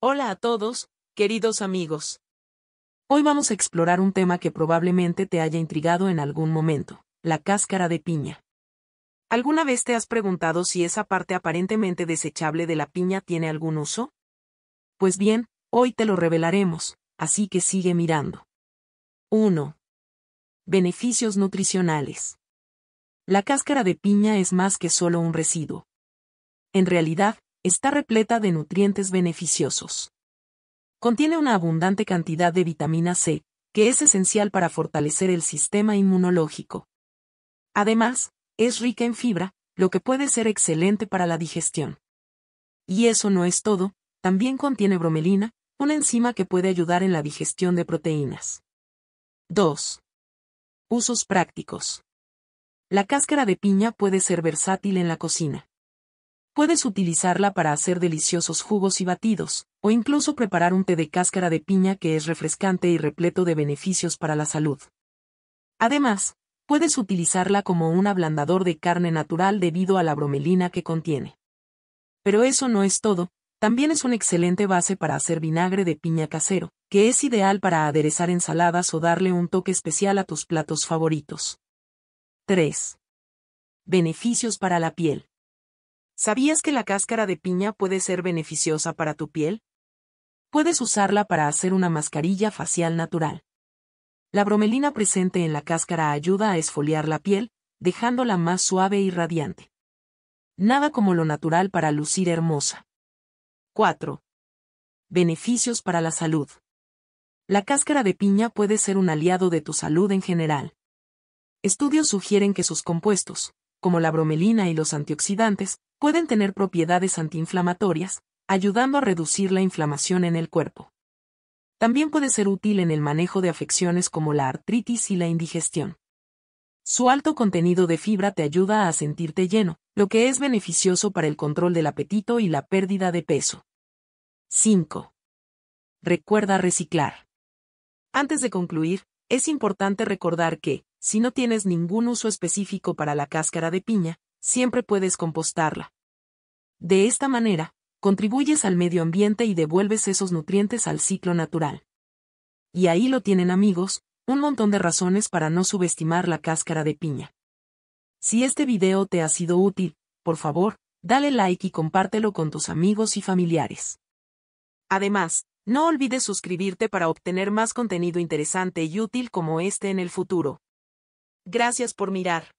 Hola a todos, queridos amigos. Hoy vamos a explorar un tema que probablemente te haya intrigado en algún momento, la cáscara de piña. ¿Alguna vez te has preguntado si esa parte aparentemente desechable de la piña tiene algún uso? Pues bien, hoy te lo revelaremos, así que sigue mirando. 1. Beneficios nutricionales. La cáscara de piña es más que solo un residuo. En realidad, está repleta de nutrientes beneficiosos. Contiene una abundante cantidad de vitamina C, que es esencial para fortalecer el sistema inmunológico. Además, es rica en fibra, lo que puede ser excelente para la digestión. Y eso no es todo, también contiene bromelina, una enzima que puede ayudar en la digestión de proteínas. 2. Usos prácticos. La cáscara de piña puede ser versátil en la cocina. Puedes utilizarla para hacer deliciosos jugos y batidos, o incluso preparar un té de cáscara de piña que es refrescante y repleto de beneficios para la salud. Además, puedes utilizarla como un ablandador de carne natural debido a la bromelina que contiene. Pero eso no es todo, también es una excelente base para hacer vinagre de piña casero, que es ideal para aderezar ensaladas o darle un toque especial a tus platos favoritos. 3. Beneficios para la piel. ¿Sabías que la cáscara de piña puede ser beneficiosa para tu piel? Puedes usarla para hacer una mascarilla facial natural. La bromelina presente en la cáscara ayuda a esfoliar la piel, dejándola más suave y radiante. Nada como lo natural para lucir hermosa. 4. Beneficios para la salud. La cáscara de piña puede ser un aliado de tu salud en general. Estudios sugieren que sus compuestos, como la bromelina y los antioxidantes, pueden tener propiedades antiinflamatorias, ayudando a reducir la inflamación en el cuerpo. También puede ser útil en el manejo de afecciones como la artritis y la indigestión. Su alto contenido de fibra te ayuda a sentirte lleno, lo que es beneficioso para el control del apetito y la pérdida de peso. 5. Recuerda reciclar. Antes de concluir, es importante recordar que, si no tienes ningún uso específico para la cáscara de piña, siempre puedes compostarla. De esta manera, contribuyes al medio ambiente y devuelves esos nutrientes al ciclo natural. Y ahí lo tienen amigos, un montón de razones para no subestimar la cáscara de piña. Si este video te ha sido útil, por favor, dale like y compártelo con tus amigos y familiares. Además, no olvides suscribirte para obtener más contenido interesante y útil como este en el futuro. Gracias por mirar.